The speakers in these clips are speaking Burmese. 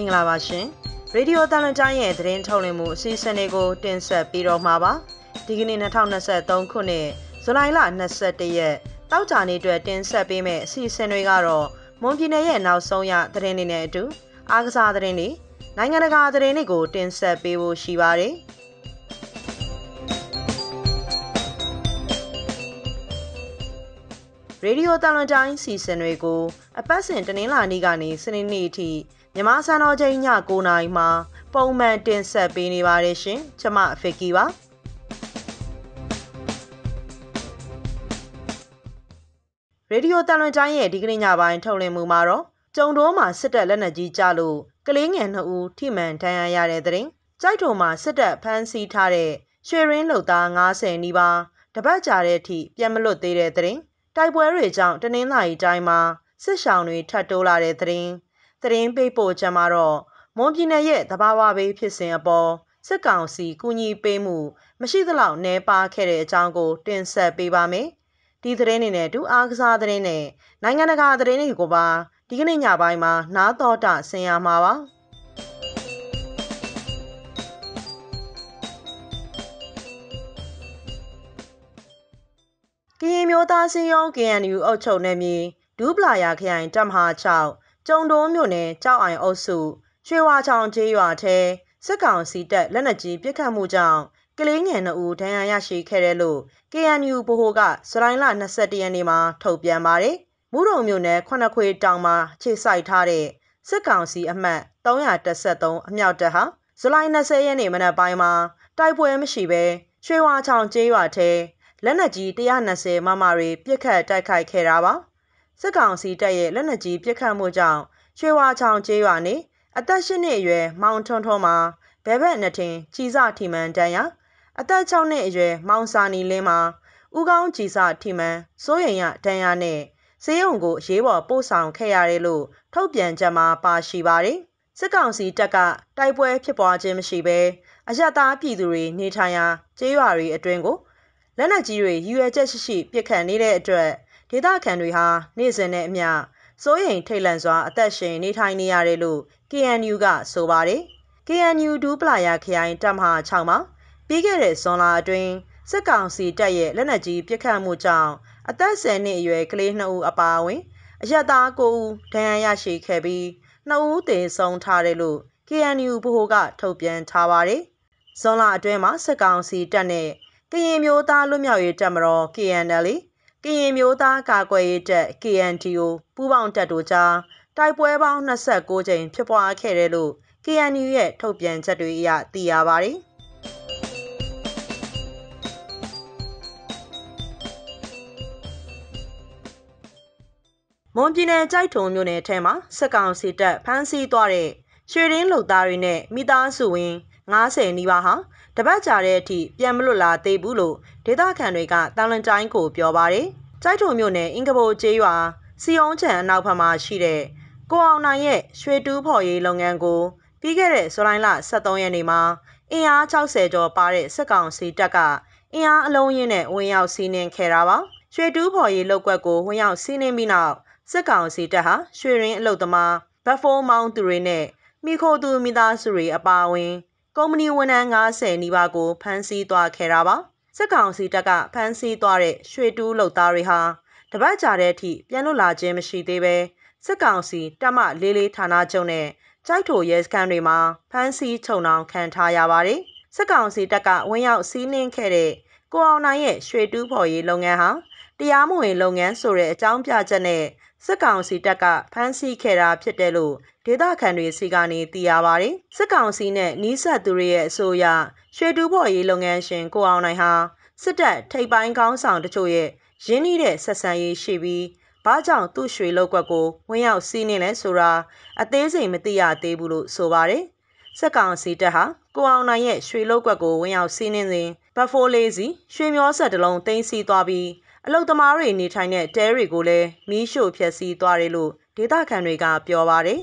င်္ဂလာပါရှင်ရေဒီယိုတန်လန်တိုင်းရဲ့သတင်းထုတ်လွှင့်မှုအစီအစဉ်လေးကိုတင်ဆက်ပြီးတော့မှာပါဒီကနေ့2023ခုနှစ်ဇူလိုင်လ21ရက်တောက်ကြနေ့အတွက်တင်ဆက်ပေးမယ့်အစီအစဉ်တွေကတော့မွန်ပြည်နယ်ရဲ့နောက်ဆုံးရသတင်းတွေနဲ့အတူအားကစားသတင်းတွေနိုင်ငံတကာသတင်းတွေကိုတင်ဆက်ပေးဖို့ရှိပါတယ်ရေဒီယိုတန်လွန်တိုင်းစီစဉ်တွေကိုအပတ်စဉ်တနင်္လာနေ့ကနေစနေနေ့အထိမြန်မာစံတော်ချိန်ည9:00နာရီမှာ ပုံမှန်တင်ဆက်ပေးနေပါတယ်ရှင်။ကျွန်မဖစ်ကီပါ။ရေဒီယိုတန်လွင်တိုင်းရဲ့ဒီကနေ့ညပိုင်းထုတ်လွှင့်မှုမှာတော့ကြုံတိုးမှာစစ်တပ်လက်နက်ကြီးကြလို့ကလေးငယ်နှစ်ဦးထိမှန်ဒဏ်ရာရတဲ့တဲ့ရင်ကြိုက်ထုံမှာစစ်တပ်ဖမ်းဆီးထားတဲ့ရွှေရင်းလုံသား90နီးပါးတပတ်ကြာတဲ့အထိပြန်မလွတ်သေးတဲ့တဲ့ရင်တိုက်ပွဲတွေကြောင့်တနင်္လာရီတိုင်းမှာစစ်ရှောင်တွေထပ်တိုးလာတဲ့တဲ့ရင်သတင်းပေးပို့ချက်မှာတော့မွန်ပြည်နယ်ရဲ့သဘာဝဘေးဖြစ်စဉ်အပေါ်စစ်ကောင်စီကူညီပေးမှုမရှိသလောက်နှဲပါခဲ့တဲ့အကြောင်းကိုတင်ဆက်ပေးပါမယ်။ဒီသတင်းတွေနဲ့ဒူအားကစားသတင်းနဲ့နိုင်ငံတကာသတင်းတွေကိုပါဒီကနေ့ညပိုင်းမှာနားတော်တာဆင်ရမှာပါ။ကရင်မျိုးသားစင်းရုံး KNU အုပ်ချုပ်နယ်မြေဒူးပလာယာခရိုင်တပ်မဟာ6ကျုံဒုံးမြို့နယ်ကျောက်အိုင်အုပ်စုရွှေဝါချောင်ကျေးရွာထဲစစ်ကောင်စီတပ်လက်နက်ကြီးပစ်ခတ်မှုကြောင့်ကလေးငယ်၂ဦးဒဏ်ရာရရှိခဲ့တယ်လို့ KNU ဗဟိုကဇူလိုင်လ၂၁ရက်နေ့မှာထုတ်ပြန်ပါတယ်။မုဒုံမြို့နယ်ခွန်နှစ်ခွေတောင်မှာအခြေစိုက်ထားတဲ့စစ်ကောင်စီအမှတ်၃၁၃အမြောက်တပ်ဟာဇူလိုင်၂၀ရက်နေ့မနက်ပိုင်းမှာ တိုက်ပွဲမရှိဘဲရွှေဝါချောင်ကျေးရွာထဲလက်နက်ကြီး၁၂၀မမတွေပစ်ခတ်တိုက်ခိုက်ခဲ့တာပါစစ်ကောင်စီတပ်ရဲ့လက်နက်ကြီးပစ်ခတ်မှုကြောင့်ရွှေဝါချောင်ကျေးရွာနေအသက်၈နှစ်အရွယ်မောင်ထွန်းထွန်းမှာဘဲဘက်နှစ်ထင်ကြီစထီမန်တန်ရအသက်၆နှစ်အရွယ်မောင်စာနီလင်းမှာဥကောင်းကြီစထီမန်စိုးရင်ရတန်ရနဲ့စေယုံကိုအရေးပေါ်ပို့ဆောင်ခဲ့ရတယ်လို့ထုတ်ပြန်ချက်မှာပါရှိပါတယ်စစ်ကောင်စီတပ်ကတိုက်ပွဲဖြစ်ပွားခြင်းမရှိဘဲအရတားပြည်သူတွေနေထိုင်ရာကျေးရွာတွေအတွင်းကိုလက်နက်ကြီးတွေရွယ်ချက်ရှိရှိပစ်ခတ်နေတဲ့အတွက်ဒေသခံတွေဟာနေ့စဉ်နဲ့အမျှစိုးရိမ်ထိတ်လန့်စွာ အသက်ရှင်နေထိုင်နေရတယ်လို့ KNU ကဆိုပါတယ်။ KNU ဒူးပလာယာခရိုင်၊တပ်မဟာ၆မှာပြီးခဲ့တဲ့ဇွန်လအတွင်းစစ်ကောင်စီတပ်ရဲ့လက်နက်ကြီးပစ်ခတ်မှုကြောင့်အသက်၁၀နှစ်အရွယ်ကလေး၂ဦးအပါအဝင်အရပ်သား၉ဦးဒဏ်ရာရရှိခဲ့ပြီး၂ဦးသေဆုံးထားတယ်လို့ KNU ဗဟိုက ထုတ်ပြန်ထားပါတယ်။ဇွန်လအတွင်းမှာစစ်ကောင်စီတပ်နဲ့ကရင်အမျိုးသားလွတ်မြောက်ရေးတပ်မတော် (KNLA) ကရင်မျိုးသားကာကွယ်ရေးတပ် KNDO ပူးပေါင်းတပ်တို့ကြားတိုက်ပွဲပေါင်း၂၉ကြိမ်ဖြစ်ပွားခဲ့တယ်လို့ KNU ရဲ့ထုတ်ပြန်ချက်တွေအရသိရပါတယ်။။မွန်ပြည်နယ်ကြိုက်ထုံမြို့နယ်ထဲမှာစစ်ကောင်စီတပ်ဖမ်းဆီးသွားတဲ့ရွှေရင်းလုံသားတွေနဲ့မိသားစုဝင်90နီးပါးဟာ တပတ်ကြာတဲ့အထိ ပြန်မလွတ်လာသေးဘူးလို့ဒေသခံတွေကတန်လန်တိုင်းကိုပြောပါတယ်။ကြိုက်ထုံမြို့နယ်အင်ကဘိုကျေးရွာစီအောင်ချံအနောက်ဘက်မှာရှိတဲ့ကိုအောင်နိုင်ရဲ့ရွှေတူးဖော်ရေးလုပ်ငန်းကိုပြီးခဲ့တဲ့ဇူလိုင်လ23ရက်နေ့မှာအင်အား60ကျော်ပါတဲ့စစ်ကောင်စီတပ်ကအင်အားအလုံးရင်းနဲ့ဝင်ရောက်စီးနင်းခဲ့တာပါ။ရွှေတူးဖော်ရေးလုပ်ကွက်ကိုဝင်ရောက်စီးနင်းပြီးနောက်စစ်ကောင်စီတပ်ဟာရွှေရင်းအလုတ်သမားဘက်ဖိုးမောင်းသူတွေနဲ့မိခိုသူမိသားစုတွေအပါအဝင်ကုမ္ပဏီဝန်ထမ်း90နီးပါးကိုဖမ်းဆီးသွားခဲ့တာပါ။စစ်ကောင်စီတပ်ကဖမ်းဆီးသွားတဲ့ရွှေတူးလုပ်သားတွေဟာတပတ်ကြာတဲ့အထိပြန်လွတ်လာခြင်းမရှိသေးပဲစစ်ကောင်စီတပ်မလေးလေးဌာနချုပ်နဲ့ကြိုက်ထိုရဲစခန်းတွေမှာဖမ်းဆီးချုံနှောင်ခံထားရပါတယ်။စစ်ကောင်စီတပ်ကဝင်းရောက်စီးနင်းခဲ့တဲ့ကိုအောင်နိုင်ရဲ့ရွှေတူးဖော်ရေးလုပ်ငန်းဟာတရားမဝင်လုပ်ငန်းဆိုတဲ့အကြောင်းပြချက်နဲ့စစ်ကောင်စီတပ်ကဖမ်းဆီးခဲ့တာဖြစ်တယ်လို့ဒေသခံတွေစီကနေသိရပါတယ်။စစ်ကောင်စီနဲ့နီးစပ်သူတွေရဲ့အဆိုအရရွှေတူဖော်ရေးလုပ်ငန်းရှင်ကိုအောင်နိုင်ဟာစစ်တပ်ထိပ်ပိုင်းကောင်းဆောင်တချို့ရဲ့ရင်းနှီးတဲ့ဆက်ဆံရေးရှိပြီးဘာကြောင့်သူ့ရွှေလောက်ကွက်ကိုဝင်ရောက်စီးနေလဲဆိုတာအသေးစိတ်မသိရသေးဘူးလို့ဆိုပါတယ်။စက်ကောင်စီတပ်ဟာကိုအောင်နိုင်ရဲ့ရွှေလောက်ကွက်ကိုဝင်ရောက်စီးနေစဉ်ဘက်ဖိုးလေးစီရွှေမျောဆက်တလုံးတင်စီသွားပြီးအလုသမားတွေနေထိုင်တဲ့တဲတွေကိုလည်းမီးရှို့ဖျက်ဆီးသွားတယ်လို့ဒေသခံတွေကပြောပါတယ်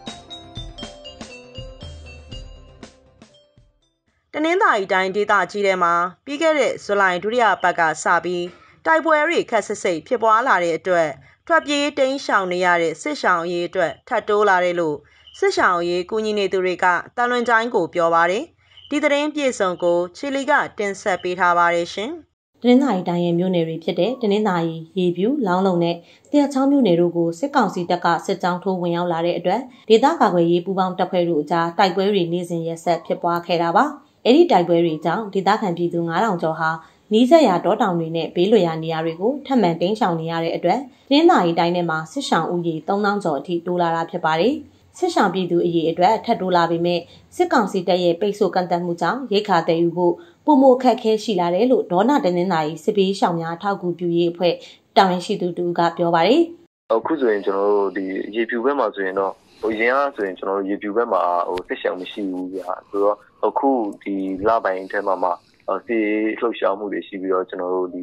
။တနင်္သာရီတိုင်းဒေသကြီးထဲမှာပြီးခဲ့တဲ့ဇူလိုင်ဒုတိယပတ်ကစပြီးတိုက်ပွဲတွေခက်ဆစ်ဆိတ်ဖြစ်ပွားလာတဲ့အတွက်ထွက်ပြေးတိမ်းရှောင်နေရတဲ့စစ်ဆောင်ရေးအတွက်ထပ်တိုးလာတယ်လို့စစ်ဆောင်ရေးကူညီနေသူတွေကတန်လွင်တိုင်းကိုပြောပါတယ်။ဒီသတင်းပြည့်စုံကိုချီလီကတင်ဆက်ပေးထားပါတယ်ရှင်။တနင်္သာရီတိုင်းရဲ့မြို့နယ်တွေဖြစ်တဲ့တနင်္သာရီရေပြူလောင်းလုံနဲ့တရချောင်းမြို့နယ်တို့ကိုစစ်ကောင်စီတပ်ကစစ်ကြောင်းထိုးဝင်ရောက်လာတဲ့အတွက်ဒေသကာကွယ်ရေးပူးပေါင်းတပ်ဖွဲ့တို့အကြားတိုက်ပွဲတွေနေ့စဉ်ရက်ဆက်ဖြစ်ပွားခဲ့တာပါ။အဲ့ဒီတိုက်ပွဲတွေကြောင့်ဒေသခံပြည်သူ9000ကျော်ဟာနီးစပ်ရာတောတောင်တွေနဲ့ဘေးလွတ်ရာနေရာတွေကိုထပ်မံတင်းရှောင်နေရတဲ့အတွက်တင်းသာရီတိုင်းထဲမှာဆစ်ဆောင်ဥယျာဉ်3000ကျော်အထိတိုးလာတာဖြစ်ပါတယ်။စစ်ဆောင်ပြည်သူအရေးအတွက်ထပ်တိုးလာပေမဲ့စစ်ကောင်စီတပ်ရဲ့ပိတ်ဆို့ကန့်သတ်မှုကြောင့်ရိတ်ခါတည်ယူဖို့ပုံမခက်ခဲရှိလာတယ်လို့ဒေါနာတနင်္သာရီစစ်ပေးရှောင်များထောက်ကူပြုရေးအဖွဲ့တာဝန်ရှိသူတူကပြောပါတယ်။အခုဆိုရင်ကျွန်တော်တို့ဒီရေဖြူဘက်မှာဆိုရင်တော့ဟိုရင်းအားဆိုရင်ကျွန်တော်တို့ရေဖြူဘက်မှာဟိုစစ်ရှောင်မရှိဘူးဗျာ။ဆိုတော့အခုဒီလပိုင်းထဲမှာမှစီလှုပ်ရှားမှုတွေရှိပြီးတော့ကျွန်တော်တို့ဒီ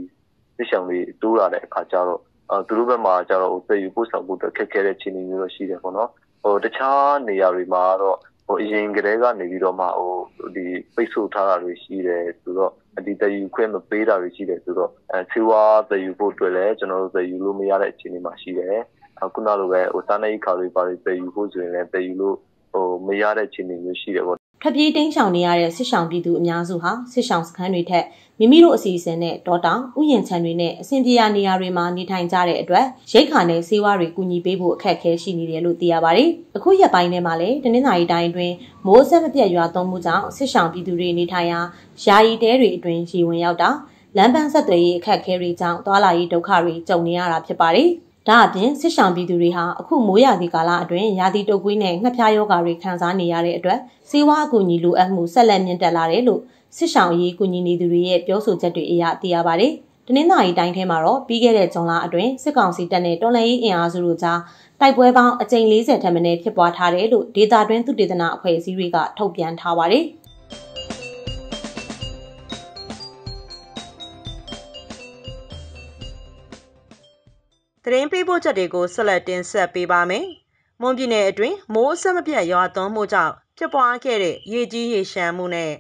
စစ်ရှောင်တွေတိုးလာတဲ့အခါကျတော့အဲသူတို့ဘက်မှာကျတော့ဟိုပြည်ပို့ဆောင်ဖို့ခက်ခဲတဲ့ခြေအနေမျိုးရှိတယ်ပေါ့နော်။ဟိုတခြားနေရာတွေမှာတော့ဟိုအရင်ကတည်းကနေပြီးတော့မှဟိုဒီပိတ်ဆို့ထားတာတွေရှိတယ်ဆိုတော့အဒီတယူခွင့်မပေးတာတွေရှိတယ်ဆိုတော့အဲဆေးဝါးတယူဖို့အတွက်လည်းကျွန်တော်တို့တယူလို့မရတဲ့အခြေအနေမှာရှိတယ်အခုနောက်လိုပဲဟိုစားနပ်ရိက္ခာတွေပါတွေတယူဖို့ဆိုရင်လည်းတယူလို့ဟိုမရတဲ့အခြေအနေမျိုးရှိတယ်ပေါ့ထွက်ပြေးတိမ်းရှောင်နေရတဲ့စစ်ရှောင်ပြည်သူအများစုဟာစစ်ရှောင်စခန်းတွေထက်မိမိတို့အစီအစဉ်နဲ့ဒေါတောင်ဥယျာဉ်ခြံတွေနဲ့အဆင်ပြေရာနေရာတွေမှာနေထိုင်ကြတဲ့အတွက်ရိတ်ခါနဲ့ဆေးဝါးတွေကူညီပေးဖို့အခက်အခဲရှိနေတယ်လို့သိရပါတယ်။အခုရက်ပိုင်းထဲမှာလည်းတနင်္သာရီတိုင်းတွင်မိုးဆက်မပြတ်ရွာသွန်းမှုကြောင့်စစ်ရှောင်ပြည်သူတွေနေထိုင်ရာယာယီတဲတွေအတွင်ရေဝင်ရောက်တာလမ်းပန်းဆက်သွယ်ရေးအခက်အခဲတွေကြောင့်သွာလာရေးဒုက္ခတွေကြုံနေရတာဖြစ်ပါတယ်။။ဒါအပြင်စစ်ရှောင်ပြည်သူတွေဟာအခုမိုးရာသီကာလအတွင်းရာသီတုပ်ကွေးနဲ့ငှက်ဖျားရောဂါတွေခံစားနေရတဲ့အတွက်စေဝါအကူအညီလိုအပ်မှုဆက်လက်မြင့်တက်လာတယ်လို့စစ်ရှောင်ရေးကူညီနေသူတွေရဲ့ပြောဆိုချက်တွေအရသိရပါတယ်။တနင်္သာရီတိုင်းထဲမှာတော့ပြီးခဲ့တဲ့ဇွန်လအတွင်းစစ်ကောင်စီတပ်နဲ့တော်လှန်ရေးအင်အားစုတို့ကြားတိုက်ပွဲပေါင်းအကြိမ်40ထက်မနည်းဖြစ်ပွားထားတယ်လို့ဒေတာတွင်းသူတေသနအဖွဲ့အစည်းတွေကထုတ်ပြန်ထားပါတယ်။သတင်းပေးပို့ချက်တွေကိုဆက်လက်တင်ဆက်ပေးပါမယ်။မွန်ပြည်နယ်အတွင်းမိုးအဆက်မပြတ်ရွာသွန်းမှုကြောင့်ဖြစ်ပွားခဲ့တဲ့ရေကြီးရေရှမ်းမှုနဲ့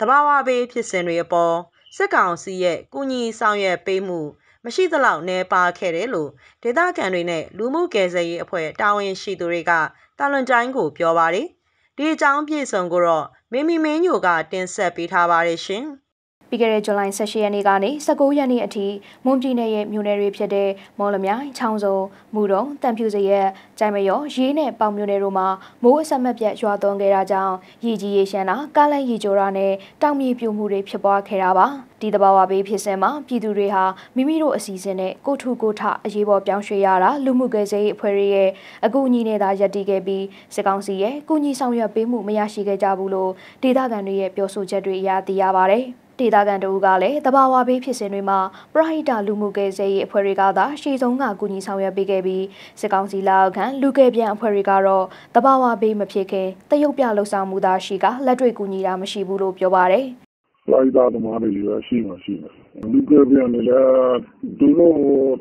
တဘာဝဘေးဖြစ်စဉ်တွေအပေါ်စစ်ကောင်စီရဲ့ကုညီဆောင်ရွက်ပေးမှုမရှိသလောက်နှဲပါခဲ့တယ်လို့ဒေသခံတွေနဲ့လူမှုကယ်ဆယ်ရေးအဖွဲ့တာဝန်ရှိသူတွေကတာလွန်တိုင်းကိုပြောပါတယ်။ဒီအကြောင်းပြည့်စုံကိုတော့မင်းမီမင်းညိုက တင်ဆက်ပေးထားပါတယ်ရှင်။ပြီးခဲ့တဲ့ဇူလိုင်16ရက်နေ့ကနေ19ရက်နေ့အထိမွန်ပြည်နယ်ရဲ့မြို့နယ်တွေဖြစ်တဲ့မော်လမြိုင်၊ချောင်းစုံ၊မူတုံ၊တန်ဖြူစရက်၊ကျိုင်မရော၊ရေးနဲ့ပေါင်မြို့နယ်တို့မှာမိုးအဆက်မပြတ်ရွာသွန်းခဲ့တာကြောင့်ရေကြီးရေရှမ်းတာ၊ကားလမ်းရေကျိုးတာနဲ့တောင်မြေပြိုမှုတွေဖြစ်ပွားခဲ့တာပါ။ဒီသဘာဝဘေးဖြစ်စဉ်မှာပြည်သူတွေဟာမိမိတို့အစီအစဉ်နဲ့ကိုထုကိုထအရေးပေါ်ပြောင်းရွှေ့ရတာလူမှုကယ်ဆယ်ရေးအဖွဲ့ရဲ့အကူအညီနဲ့သာရပ်တည်ခဲ့ပြီးစစ်ကောင်စီရဲ့ကူညီဆောင်ရွက်ပေးမှုမရရှိခဲ့ကြဘူးလို့ဒေသခံတွေရဲ့ပြောဆိုချက်တွေအရသိရပါဗျ။ဒေသခံတို့ကလည်းတဘာဝဘေးဖြစ်စဉ်တွေမှာပရဟိတလူမှုကယ်ဆယ်ရေးအဖွဲ့တွေကသာရှေ့ဆုံးကကူညီဆောင်ရွက်ပေးခဲ့ပြီးစစ်ကောင်စီလက်အောက်ခံလူကယ်ပြန်အဖွဲ့တွေကတော့တဘာဝဘေးမဖြစ်ခင်တရုတ်ပြလှုပ်ဆောင်မှုသာရှိကလက်တွေ့ကူညီတာမရှိဘူးလို့ပြောပါတယ်။ပရဟိတသမားတွေလည်းရှိမှရှိမယ်။လူကယ်ပြန်တွေလည်းသူတို့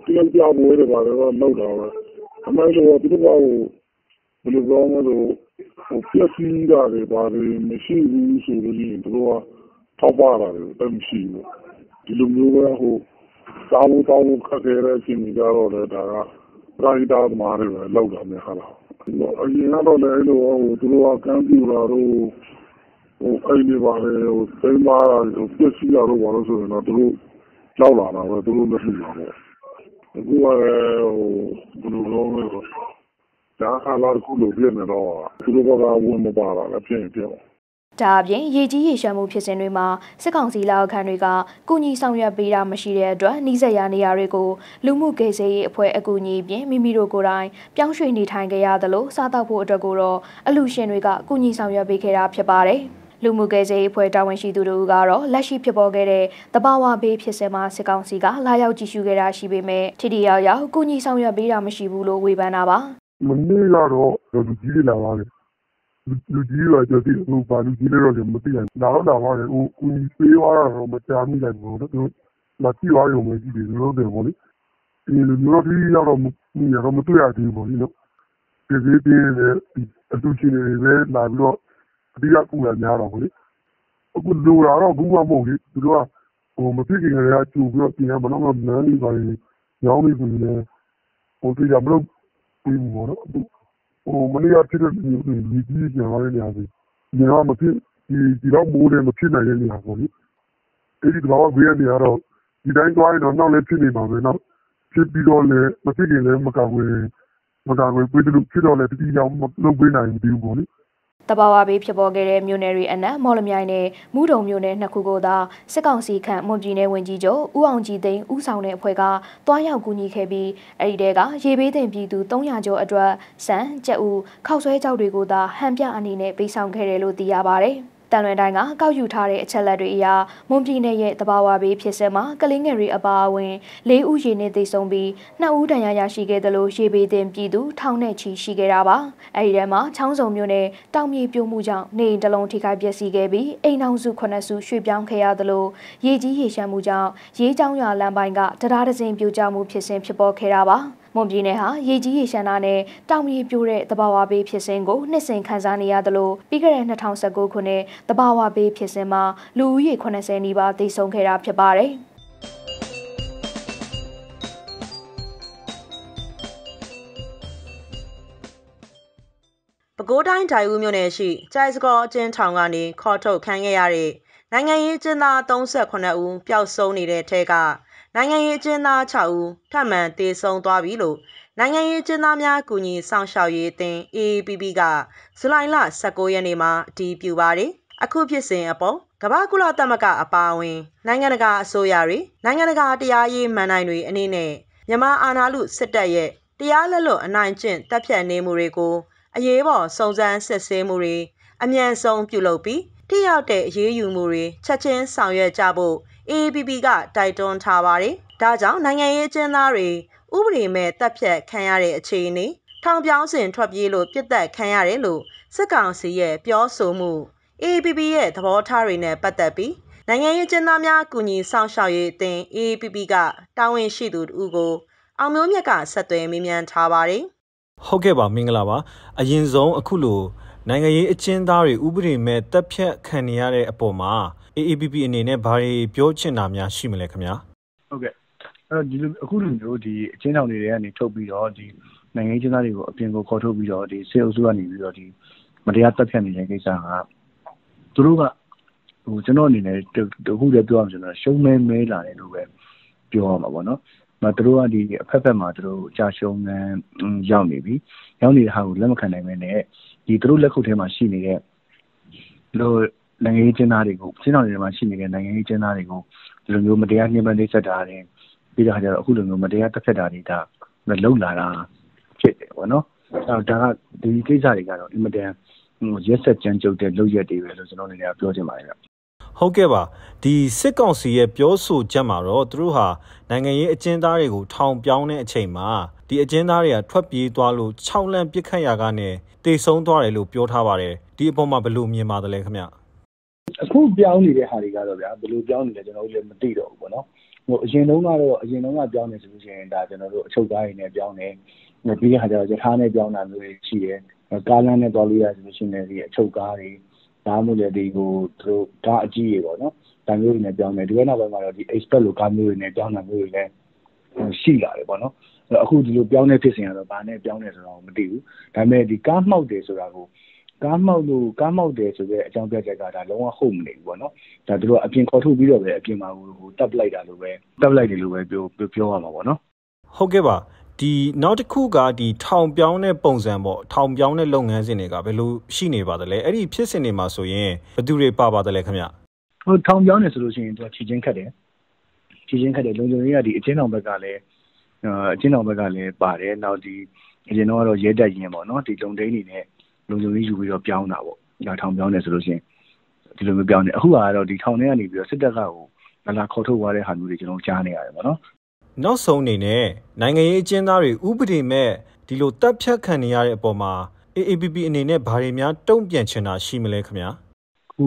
တရုတ်ပြပွဲတွေပါတော့လောက်တာပဲ။အမှန်တော့သူတို့ကဘယ်လိုပြောမလို့ဟိုပြည့်စည်တာတွေပါတွေမရှိဘူးဆိုလို့ရှိရင်တို့ကထောက်ပံ့တာတွေသိပ်မရှိဘူးဒီလိုမျိုးပဲဟိုစာဝတ်တောင်းခက်ခဲတဲ့အချိန်ကြီးကြတော့လေဒါကပရိဒါသမားတွေပဲလောက်တာများလားအရင်ကတော့လည်းအဲ့လိုဟိုသူတို့ကကမ်းပြူတာတို့ဟိုအဲ့ဒီပါလေဟိုစိမ်းမာတာဟိုပြည့်စည်တာတို့ဘာလို့ဆိုရင်တော့သူတို့လောက်လာတာပဲသူတို့မရှိပါဘူးအခုကဟိုဘယ်လိုလုပ်မလဲဒါခါလာခုလိုပြည့်နေတော့သူတို့ကဝင်မပါတာလည်းပြည့်ပြည့်ဒါအပြင်ရေကြီးရေရှမ်းမှုဖြစ်စဉ်တွေမှာစစ်ကောင်စီလက်အောက်ခံတွေကကုညီဆောင်ရွက်ပေးတာမရှိတဲ့အတွက်နှိစက်ရနေရာတွေကိုလူမှုကေဆေးရေးအဖွဲ့အကူအညီပြင်မိမိတို့ကိုယ်တိုင်ပြောင်းရွှေ့နေထိုင်ကြရသလိုစားတောက်ဖို့အတွက်ကိုတော့အလူရှင်တွေကကုညီဆောင်ရွက်ပေးခဲ့တာဖြစ်ပါတယ်။လူမှုကေဆေးအဖွဲ့တာဝန်ရှိသူတို့ကတော့လက်ရှိဖြစ်ပေါ်ခဲ့တဲ့တဘာဝဘေးဖြစ်စဉ်မှာစစ်ကောင်စီကလာရောက်ကြည့်ရှုခဲ့တာရှိပေမဲ့ထိထိရောက်ရောက်ကုညီဆောင်ရွက်ပေးတာမရှိဘူးလို့ဝေဖန်တာပါ။မနေ့ကတော့လူကြီးတွေလာပါတယ်လူကြီးရောကြည့်လို့ဘာလူကြီးလဲတော့မသိနိုင်ဘူး။နောက်တော့မှလည်းဟိုကူညီပေးသွားတာတော့မချာမိလိုက်ဘူးလို့သူလာကြည့်သွားရုံပဲကြည့်တယ်လို့တယ်ပေါ့လေ။ဒီလူမျိုးတွေရောက်တော့မရတော့မတွေ့ရသေးဘူးလေနော်။ပြည်ပြည်ပြည်နဲ့အတူချင်းတွေပဲလာပြီးတော့အတိအကူရများတော့ပေါ့လေ။အခုလူလာတော့ဘူးမှမဟုတ်လေ။သူတို့ကဟိုမဖြစ်ခင်ကလေးကကြူပြီးတော့ပြင်ရမလို့မနန်းနေပါရင်ရောင်းနေပြီလေ။ဟိုတွေ့ကြမလို့ပြီးဘူးပေါ့နော်။ဟိုမနေ့ကဖြစ်တဲ့လူတွေလူကြီးကျန်လာတဲ့နေရာတွေဒီကမဖြစ်ဒီဒီတော့မိုးတယ်မဖြစ်နိုင်တဲ့နေရာပေါ့လေအဲ့ဒီတော့ဘေးကနေရာတော့ဒီတိုင်းသွားရင်တော့နောက်လည်းဖြစ်နေမှာပဲနော်ဖြစ်ပြီးတော့လည်းမဖြစ်ရင်လည်းမကောက်ဝဲမကောက်ဝဲပြေးတူဖြစ်တော့လည်းတတိယမလုပ်ပေးနိုင်ဘူးပေါ့လေတဘာဝဘေးဖြစ်ပေါ်ခဲ့တဲ့မြို့နယ်တွေအနက်မော်လမြိုင်နဲ့မူးတုံမြို့နယ်နှစ်ခုကိုသာစစ်ကောင်စီခန့်မွန်ပြည်နယ်ဝန်ကြီးချုပ်ဦးအောင်ကြည်သိန်းဦးဆောင်တဲ့အဖွဲ့ကတွားရောက်ကူညီခဲ့ပြီးအဲဒီတဲကရေဘေးတင်ပြည်သူ300ကျော်အတွက်စံကြက်ဦးခောက်ဆွဲကြောက်တွေကိုသာဟန်ပြအနေနဲ့ပေးဆောင်ခဲ့တယ်လို့သိရပါဗျ။တန်လွင်တိုင်းကကောက်ယူထားတဲ့အချက်လက်တွေအရမွန်ပြည်နယ်ရဲ့တဘာဝဘေးဖြစ်စဲမှာကလေးငယ်တွေအပါအဝင်၄ဦးရေနေသိဆုံးပြီး၂ဦးဒဏ်ရာရရှိခဲ့တယ်လို့ရေဘေးတင်ပြည်သူထောင်နဲ့ချီရှိခဲ့တာပါအဲဒီထဲမှာချောင်းစုံမြို့နယ်တောင်မြေပြိုမှုကြောင့်နေအိမ်တစ်လုံးထိခိုက်ပျက်စီးခဲ့ပြီးအိမ်ထောင်စု9စုရွှေ့ပြောင်းခဲ့ရတယ်လို့ရေကြီးရေရှမ်းမှုကြောင့်ရေးချောင်းရွာလမ်းပိုင်းကတရားဒဇင်ပြိုကျမှုဖြစ်စဉ်ဖြစ်ပေါ်ခဲ့တာပါ။မွန်ပြည်နယ်ဟာရေကြီးရေရှမ်းတာနဲ့တောင်မြေပြိုတဲ့သဘာဝဘေးဖြစ်စဉ်ကိုနှစ်စဉ်ခံစားနေရသလိုပြီးခဲ့တဲ့2019ခုနှစ်သဘာဝဘေးဖြစ်စဉ်မှာလူဦးရေ80နီးပါးသေဆုံးခဲ့တာဖြစ်ပါတယ်။ပဲခူးတိုင်းဒိုင်ဦးမြို့နယ်ရှိကြိုက်စကောအကျဉ်းထောင်ကနေခေါ်ထုတ်ခံခဲ့ရတဲ့နိုင်ငံရေးကျင်းသား38ဦးပျောက်ဆုံးနေတဲ့ထဲကနိုင်ငံရေးအကျဉ်းသား6ဦးထပ်မံသေဆုံးသွားပြီလို့နိုင်ငံရေးအကျဉ်းသားများကူညီစောင့်ရှောက်ရေးအသင်း AAPP ကဇူလိုင်လ၁၉ရက်နေ့မှာအတည်ပြုပါတယ်။အခုဖြစ်စဉ်အပေါ်ကမ္ဘာ့ကုလသမဂ္ဂအပါအဝင်နိုင်ငံတကာအစိုးရတွေ၊နိုင်ငံတကာတရားရေးမဏ္ဍိုင်တွေအနေနဲ့မြန်မာအာဏာလုစစ်တပ်ရဲ့တရားလက်လွတ်အနိုင်ကျင့်သတ်ဖြတ်နေမှုတွေကိုအရေးပေါ်စုံစမ်းစစ်ဆေးမှုတွေအမြန်ဆုံးပြုလုပ်ပြီးထိရောက်တဲ့အရေးယူမှုတွေချက်ချင်းဆောင်ရွက်ကြဖို့ AAPP ကတိုက်တွန်းထားပါတယ်။ဒါကြောင့်နိုင်ငံရေးအကျဉ်းသားတွေဥပဒေမဲ့တပ်ဖြတ်ခံရတဲ့အခြေအနေထောင်ပြောင်းစဉ်ထွက်ပြေးလို့ပြစ်သက်ခံရတယ်လို့စစ်ကောင်စီရဲ့ပြောဆိုမှု AAPP ရဲ့သဘောထားတွေနဲ့ပတ်သက်ပြီးနိုင်ငံရေးကျင်းသားများကူညီဆောင်ရှောက်ရေးအသင်း AAPP ကတာဝန်ရှိသူတို့ကိုအောင်မျိုးမြတ်ကဆက်သွယ်မေးမြန်းထားပါတယ်။ဟုတ်ကဲ့ပါမင်္ဂလာပါ။အရင်ဆုံးအခုလိုနိုင်ငံရေးအကျဉ်းသားတွေဥပဒေမဲ့တပ်ဖြတ်ခံနေရတဲ့အပေါ်မှာ AAPP အနေနဲ့ဘာတွေပြောချင်တာများရှိမလဲခင်ဗျာဟုတ်ကဲ့အဲ့တော့ဒီလိုအခုလိုမျိုးဒီအချင်းဆောင်တွေကနေထုတ် ပြီးတော့ဒီနိုင်ငံချင်းသားတွေကိုအပြင်ကိုခေါ်ထုတ်ပြီးတော့ဒီစေအုပ်စုကနေပြီးတော့ဒီမတရားတပ်ဖြတ်နေတဲ့ကိစ္စကသူတို့ကဟိုကျွန်တော်အနေနဲ့တခုတည်းပြောရမှာကျွန်တော်ရှုံးမဲမဲလာတယ်လို့ပဲပြောရမှာပေါ့နော်။မသူတို့ကဒီအဖက်ဖက်မှာသူတို့ကြာရှုံးငန်း ရောက်နေပြီ။ရောက်နေတဲ့ဟာကိုလက်မခံနိုင်မဲနဲ့ဒီသူတို့လက်ခုပ်ထဲမှာရှိနေတဲ့လို့နိုင်ငံရေးကျင်းသားတွေကိုစစ်ဆောင်တွေမှာရှိနေတဲ့နိုင်ငံရေးကျင်းသားတွေကိုဒီလိုမျိုးမတရားနှိမ်ပန်းနှိပ်စက်တာတွေပြီးတော့ကျတော့အခုလိုမျိုးမတရားတစ်ဖက်တာတွေဒါလုံလာတာဖြစ်တယ်ပေါ့နော်အဲဒါကဒီကိစ္စတွေကတော့အင်မတန်ရက်ဆက်ကြမ်းကြုတ်တဲ့လုပ်ရက်တွေပဲလို့ကျွန်တော်အနေနဲ့ပြောချင်ပါတယ်ဗျဟုတ်ကဲ့ပါဒီစစ်ကောင်စီရဲ့ပြောဆိုချက်မှာတော့သူတို့ဟာနိုင်ငံရေးအကျဉ်းသားတွေကိုထောင်ပြောင်းတဲ့အချိန်မှာဒီအကျဉ်းသားတွေကထွက်ပြေးသွားလို့၆လမ်းပြစ်ခတ်ရာကနေတေဆုံးသွားတယ်လို့ပြောထားပါတယ်ဒီအပေါ်မှာဘယ်လိုမြင်ပါသလဲခင်ဗျအခုပြောင်းနေတဲ့ဟာတွေကတော့ဗျာဘယ်လိုပြောင်းနေလဲကျနော်တို့လည်းမသိတော့ဘူးပေါ့နော်။အရင်တုန်းကတော့အရင်တုန်းကပြောင်းတယ်ဆိုလို့ရှိရင်ဒါကျနော်တို့အချုပ်ကားတွေနဲ့ပြောင်းတယ်။ပြီးတဲ့အခါကျတော့ရထားနဲ့ပြောင်းတာမျိုးတွေရှိတယ်။ကားလမ်းနဲ့သွားလို့ရတယ်ဆိုလို့ရှိရင်လည်းအချုပ်ကားတွေ၊ဒါမှမဟုတ်လည်းဒီကားအကြီးတွေပေါ့နော်။ဒါမျိုးတွေနဲ့ပြောင်းတယ်။ဒီဘက်နောက်ပိုင်းမှာတော့ Express လိုကားမျိုးတွေနဲ့ပြောင်းတာမျိုးတွေလည်းရှိလာတယ်ပေါ့နော်။အခုဒီလိုပြောင်းတဲ့ဖြစ်စဉ်ကတော့ဘာနဲ့ပြောင်းတယ်ဆိုတာကိုမသိဘူး။ဒါပေမဲ့ကားမှောက်တယ်ဆိုတာကိုကားမှောက်လို့ကားမှောက်တယ်ဆိုတဲ့အကြောင်းပြချက်ကဒါလုံးဝဟုတ်မနေဘူးပေါ့နော်။ဒါသူတို့ကအပြင်ခေါ်ထုတ်ပြီးတော့ပဲအပြင်မှာဟိုတပ်လိုက်တာလို့ပဲတပ်လိုက်တယ်လို့ပဲပြောပြောရမှာပေါ့နော်။ဟုတ်ကဲ့ပါဒီနောက်တစ်ခုကဒီထောင်ပြောင်းတဲ့ပုံစံပေါ့ထောင်ပြောင်းတဲ့လုပ်ငန်းစဉ်တွေကဘယ်လိုရှိနေပါသလဲအဲ့ဒီဖြစ်စဉ်တွေမှာဆိုရင်ဘယ်သူတွေပါပါသလဲခင်ဗျဟိုထောင်ပြောင်းနေဆိုလို့ရှိရင်သူကခြေချင်းခတ်တယ်ခြေချင်းခတ်တယ်လုံခြုံရေးကဒီအချင်းတော်ဘက်ကလည်းအချင်းတော်ဘက်ကလည်းပါတယ်နောက်ဒီအရင်တော့ကတော့ရဲတပ်ရင်ပေါ့နော်ဒီလုံဒိန်းနေနဲ့လုံခြုံရေးယူပြီးတော့ပြောင်းတာပေါ့။ဒါထောင်ပြောင်းတယ်ဆိုလို့ရှိရင်ဒီလိုမျိုးပြောင်းတယ်။အခုကတော့ဒီထောင်ထဲကနေပြီးတော့စစ်တပ်ကဟိုလာလာခေါ်ထုတ်သွားတဲ့ဟာမျိုးတွေကျွန်တော်ကြားနေရတယ်ပေါ့နော်။နောက်ဆုံးအနေနဲ့နိုင်ငံရေးအကျဉ်းသားတွေဥပဒေမဲ့ဒီလိုတပ်ဖြတ်ခံနေရတဲ့အပေါ်မှာ AAPP အနေနဲ့ဘာတွေများတုံ့ပြန်ချင်တာရှိမလဲခင်ဗျာ။အခု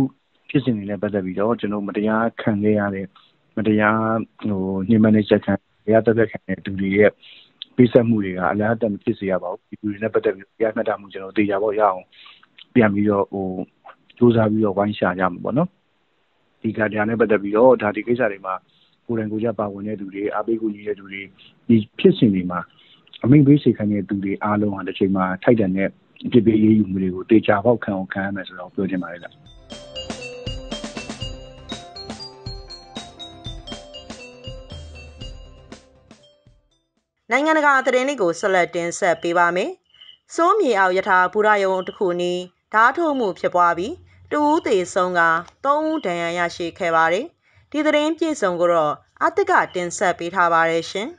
ဖြစ်စဉ်တွေနဲ့ပတ်သက်ပြီးတော့ကျွန်တော်မတရားခံခဲ့ရတဲ့မတရားဟိုညှဉ်းပန်းနှိပ်စက်ခံတရားတပ်ဖြတ်ခံတဲ့သူတွေရဲ့ပေးဆပ်မှုတွေကအလားအတက်မဖြစ်စေရပါဘူးပြည်သူတွေနဲ့ပတ်သက်ပြီးတရားမျှတမှုကျွန်တော်တေချာပေါ့ရအောင်ပြန်ပြီးတော့ဟိုစူးစမ်းပြီးတော့ဝိုင်းရှာကြမှာပေါ့နော်ဒီကတရားနဲ့ပတ်သက်ပြီးတော့ဒါဒီကိစ္စတွေမှာကိုယ်တိုင်ကိုယ်ကျပါဝင်တဲ့သူတွေအားပေးကူညီတဲ့သူတွေဒီဖြစ်စဉ်တွေမှာ အမိန့်ပေးစေခံတဲ့သူတွေအားလုံးဟာတစ်ချိန်မှာထိုက်တန်တဲ့အပြစ်ပေးရေးယူမှုတွေကိုတေချာပေါက်ခံအောင်ခံရမယ်ဆိုတော့ပြောချင်ပါတယ်ဗျာနိုင်ငံတကာသတင်းတွေကိုဆက်လက်တင်ဆက်ပေးပါမယ်။စိုးမြေအောင်ယထာဘူရယုံတစ်ခုနီးဓာထုတ်မှုဖြစ်ပွားပြီးတဦးသေးဆုံးက၃ဦးဒဏ်ရာရရှိခဲ့ပါတယ်။ဒီသတင်းပြည့်စုံကိုတော့အသက်ကတင်ဆက်ပေးထားပါတယ်ရှင်။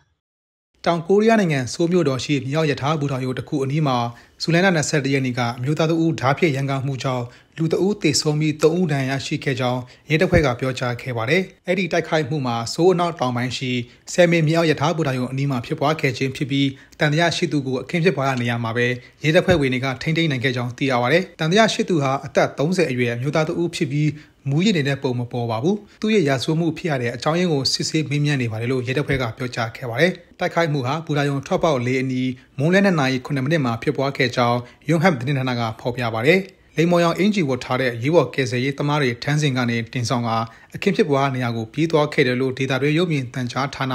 တောင်ကိုရီးယားနိုင်ငံဆိုးမြို့တော်ရှိမြောက်ရထားဘူတော်ရုံတစ်ခုအနီးမှာဇူလိုင်လ21ရက်နေ့ကအမျိုးသားတဦးဓားဖြင့်ရန်ကုန်မှုကြောင့်လူတဦးသေဆုံးပြီး3ဦးဒဏ်ရာရှိခဲ့ကြောင်းရဲတပ်ဖွဲ့ကပြောကြားခဲ့ပါတယ်။အဲ့ဒီတိုက်ခိုက်မှုမှာဆိုးအနောက်တောင်ပိုင်းရှိဆယ်မင်မြောက်ရထားဘူတော်ရုံအနီးမှာဖြစ်ပွားခဲ့ခြင်းဖြစ်ပြီးတန်တရားရှိသူကိုအခင်းဖြစ်ပွားရနေရမှာပဲရဲတပ်ဖွဲ့ဝင်တွေကထိန်းသိမ်းနိုင်ခဲ့ကြောင်းသိရပါတယ်။တန်တရားရှိသူဟာအသက်30အရွယ်အမျိုးသားတဦးဖြစ်ပြီးမူးယစ်နေတဲ့ပုံမပေါ်ပါဘူး။သူ့ရဲ့ရာဇဝမှုဖြစ်ရတဲ့အကြောင်းရင်းကိုစစ်ဆေးမေးမြန်းနေပါတယ်လို့ရဲတပ်ဖွဲ့ကပြောကြားခဲ့ပါတယ်။တိုက်ခိုက်မှုဟာဘူတာယုံထွက်ပေါက်လေးအနီးမုံလဲနဲ့နိုင်9မိနစ်မှာဖြစ်ပွားခဲ့ကြောင်းယွန်ဟပ်သတင်းဌာနကဖော်ပြပါတယ်။လိမ်မော်ရောင်အင်ဂျီဝတ်ထားတဲ့ရေးဝတ်ကယ်ဆယ်ရေးသမားတွေထန်းစင်ကနေတင်ဆောင်ကအခင်းဖြစ်ပွားနေရာကိုပြေးသွားခဲ့တယ်လို့ဒေတာတွေရုပ်မြင်သံကြားဌာန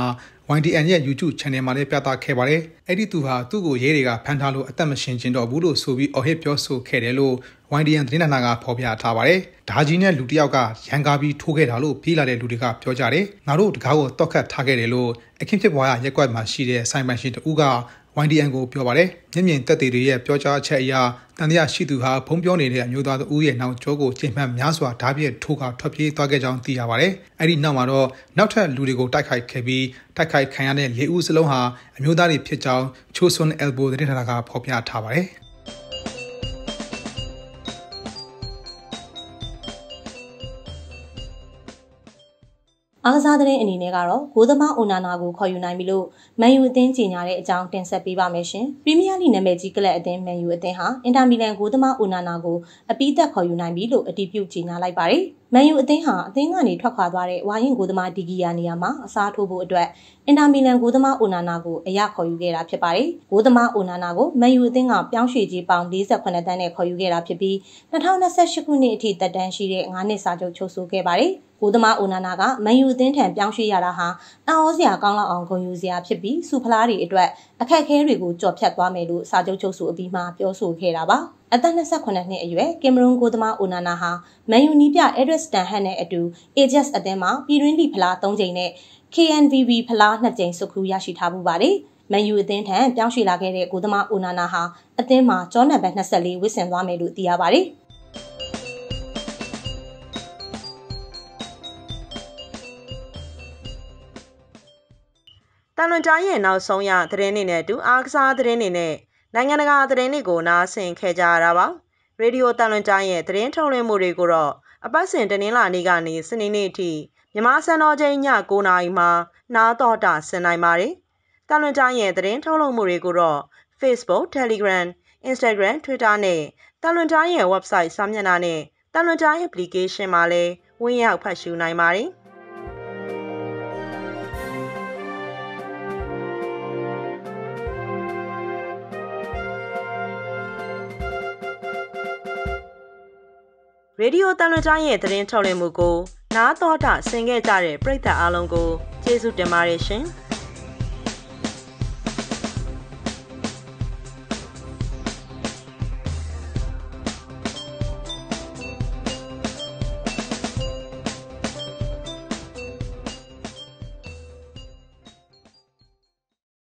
YDN ရဲ့ YouTube channel မှာလည်းပြသခဲ့ပါတယ်။အဲ့ဒီသူဟာသူ့ကိုရဲတွေကဖမ်းထားလို့အသက်မရှင်ကျင်တော့ဘူးလို့ဆိုပြီးအော်ဟစ်ပြောဆိုခဲ့တယ်လို့ YDN သတင်းဌာနကဖော်ပြထားပါတယ်။ဒါကြီးနဲ့လူတစ်ယောက်ကရန်ကားပြီးထိုးခဲ့တာလို့ပြေးလာတဲ့လူတွေကပြောကြတယ်။ငါတို့တကားကိုတောက်ခတ်ထားခဲ့တယ်လို့အခင်းဖြစ်ပွားရရက်ကွက်မှာရှိတဲ့ဆိုင်ပန်ရှင်တဦးက YDN ကိုပြောပါတယ်။မြင့်မြင့်တက်သေးတွေရဲ့ပြောကြားချက်အရတန်တရားရှိသူဟာဖုံးပြောနေတဲ့အမျိုးသားတဦးရဲ့နောက်ကျောကိုချိန်မှန်များစွာဓာပြည့်ထိုးကထွက်ပြေးသွားခဲ့ကြောင်းသိရပါတယ်။အဲဒီနောက်မှာတော့နောက်ထပ်လူတွေကိုတိုက်ခိုက်ခဲ့ပြီးတိုက်ခိုက်ခံရတဲ့၄ဦးစလုံးဟာအမျိုးသားတွေဖြစ်ကြောင်း Chosun Elbow တဲ့ထဏာကဖော်ပြထားပါတယ်။အားစားသတင်းအနေနဲ့ကတော့ဂိုးသမားအိုနာနာကိုခေါ်ယူနိုင်ပြီလို့မန်ယူအသင်းကြေညာတဲ့အကြောင်းတင်ဆက်ပေးပါမယ်ရှင်။ပရီးမီးယားလိနာမည်ကြီးကလပ်အသင်းမန်ယူအသင်းဟာအင်တာမီလန်ဂိုးသမားအိုနာနာကိုအပိသက်ခေါ်ယူနိုင်ပြီလို့အတည်ပြုကြေညာလိုက်ပါတယ်။မန်ယူအသင်းဟာအသင်းကနေထွက်ခွာသွားတဲ့ဝိုင်းရင်ဂိုးသမားဒီဂီယာနေရာမှာအစားထိုးဖို့အတွက်အင်တာမီလန်ဂိုးသမားအိုနာနာကိုအရခေါ်ယူခဲ့တာဖြစ်ပါတယ်။ဂိုးသမားအိုနာနာကိုမန်ယူအသင်းကပြောင်းရွှေ့ကြေးပေါင်48တန်းနဲ့ခေါ်ယူခဲ့တာဖြစ်ပြီး2028ခုနှစ်အထိသက်တမ်းရှိတဲ့9နှစ်စာချုပ်ချုပ်ဆိုခဲ့ပါတယ်။ကိုသမားအိုနာနာကမန်ယူအသင်းထံပြောင်းရွှေ့ရတာဟာအံ့ဩစရာကောင်းလောက်အောင်ဂုဏ်ယူစရာဖြစ်ပြီးစုဖလားတွေအတွက်အခက်အခဲတွေကိုကြော်ဖြတ်သွားမယ်လို့စာချုပ်ချုပ်ဆိုအပြီးမှာပြောဆိုခဲ့တာပါအသက်28နှစ်အရွယ်ကင်မရွန်ကိုသမားအိုနာနာဟာမန်ယူနီးပြအက်ဒရက်စတန်ဟန်နဲ့အတူ Ajax အသင်းမှာပြည်တွင်းလီဖလား၃ကြိမ်နဲ့ KNVB ဖလား၂ကြိမ်စုခူးရရှိထားမှုပါတယ်မန်ယူအသင်းထံပြောင်းရွှေ့လာခဲ့တဲ့ကိုသမားအိုနာနာဟာအသင်းမှာကျောနံပါတ်24ဝစ်ဆင်သွားမယ်လို့သိရပါတယ်။န်လွန်ကြားရဲ့နောက်ဆုံးရသတင်းတွေနဲ့အတူအားကစားသတင်းတွေနဲ့နိုင်ငံတကာသတင်းတွေကိုနားဆင်ခဲ့ကြရတာပါ။ရေဒီယိုတန်လွန်ကြားရဲ့သတင်းထုတ်လွှင့်မှုတွေကိုတော့အပတ်စဉ်တနင်္လာနေ့ကနေစနေနေ့အထိမြန်မာစံတော်ချိန်ည9:00နာရီမှာနားတော်တာဆင်နိုင်ပါတယ်။တန်လွန်ကြားရဲ့သတင်းထုတ်လွှင့်မှုတွေကိုတော့ Facebook, Telegram, Instagram, Twitter နဲ့တန်လွန်ကြားရဲ့ website စာမျက်နှာနဲ့တန်လွန်ကြား application မှာလည်းဝင်ရောက်ဖတ်ရှုနိုင်ပါတယ်။ရေဒီယိုတန်လွှာရဲ့သတင်းထုတ်လွှင့်မှုကိုနားတော်တာဆင်ခဲ့ကြတဲ့ပရိသတ်အားလုံးကိုကျေးဇူးတင်ပါတယ်ရှင်။